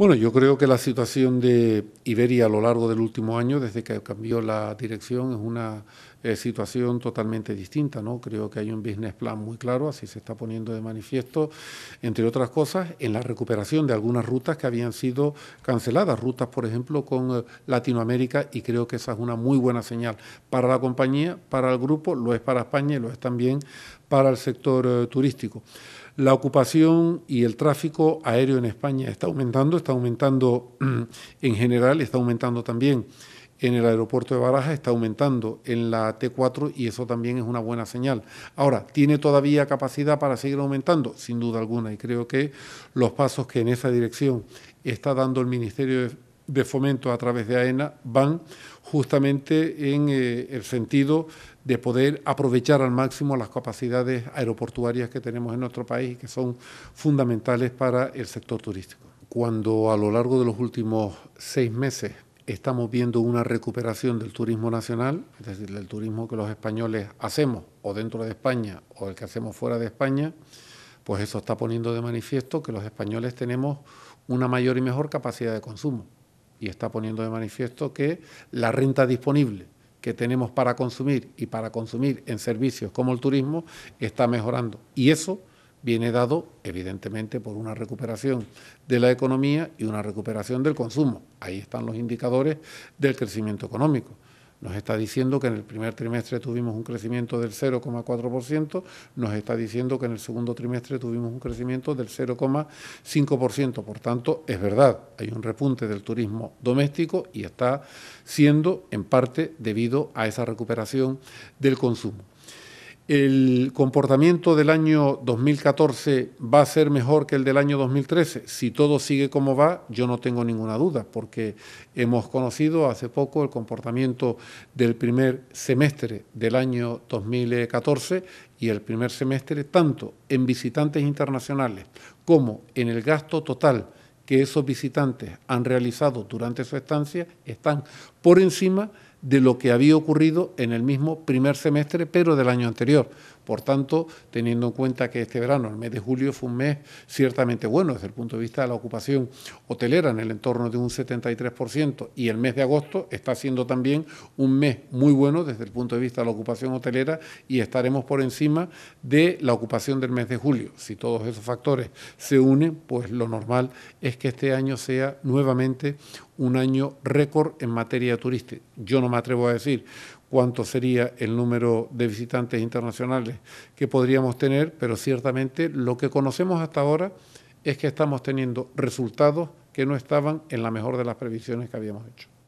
Bueno, yo creo que la situación de Iberia a lo largo del último año, desde que cambió la dirección, es una eh, situación totalmente distinta. ¿no? Creo que hay un business plan muy claro, así se está poniendo de manifiesto, entre otras cosas, en la recuperación de algunas rutas que habían sido canceladas, rutas, por ejemplo, con eh, Latinoamérica, y creo que esa es una muy buena señal para la compañía, para el grupo, lo es para España y lo es también para el sector eh, turístico. La ocupación y el tráfico aéreo en España está aumentando, está aumentando en general, está aumentando también en el aeropuerto de Baraja, está aumentando en la T4 y eso también es una buena señal. Ahora, ¿tiene todavía capacidad para seguir aumentando? Sin duda alguna y creo que los pasos que en esa dirección está dando el Ministerio de de fomento a través de AENA van justamente en eh, el sentido de poder aprovechar al máximo las capacidades aeroportuarias que tenemos en nuestro país y que son fundamentales para el sector turístico. Cuando a lo largo de los últimos seis meses estamos viendo una recuperación del turismo nacional, es decir, del turismo que los españoles hacemos o dentro de España o el que hacemos fuera de España, pues eso está poniendo de manifiesto que los españoles tenemos una mayor y mejor capacidad de consumo y está poniendo de manifiesto que la renta disponible que tenemos para consumir y para consumir en servicios como el turismo está mejorando. Y eso viene dado, evidentemente, por una recuperación de la economía y una recuperación del consumo. Ahí están los indicadores del crecimiento económico. Nos está diciendo que en el primer trimestre tuvimos un crecimiento del 0,4%, nos está diciendo que en el segundo trimestre tuvimos un crecimiento del 0,5%. Por tanto, es verdad, hay un repunte del turismo doméstico y está siendo en parte debido a esa recuperación del consumo. ¿El comportamiento del año 2014 va a ser mejor que el del año 2013? Si todo sigue como va, yo no tengo ninguna duda, porque hemos conocido hace poco el comportamiento del primer semestre del año 2014 y el primer semestre tanto en visitantes internacionales como en el gasto total que esos visitantes han realizado durante su estancia están por encima de de lo que había ocurrido en el mismo primer semestre, pero del año anterior. Por tanto, teniendo en cuenta que este verano, el mes de julio, fue un mes ciertamente bueno desde el punto de vista de la ocupación hotelera en el entorno de un 73% y el mes de agosto está siendo también un mes muy bueno desde el punto de vista de la ocupación hotelera y estaremos por encima de la ocupación del mes de julio. Si todos esos factores se unen, pues lo normal es que este año sea nuevamente un año récord en materia turística. Yo no me atrevo a decir cuánto sería el número de visitantes internacionales que podríamos tener, pero ciertamente lo que conocemos hasta ahora es que estamos teniendo resultados que no estaban en la mejor de las previsiones que habíamos hecho.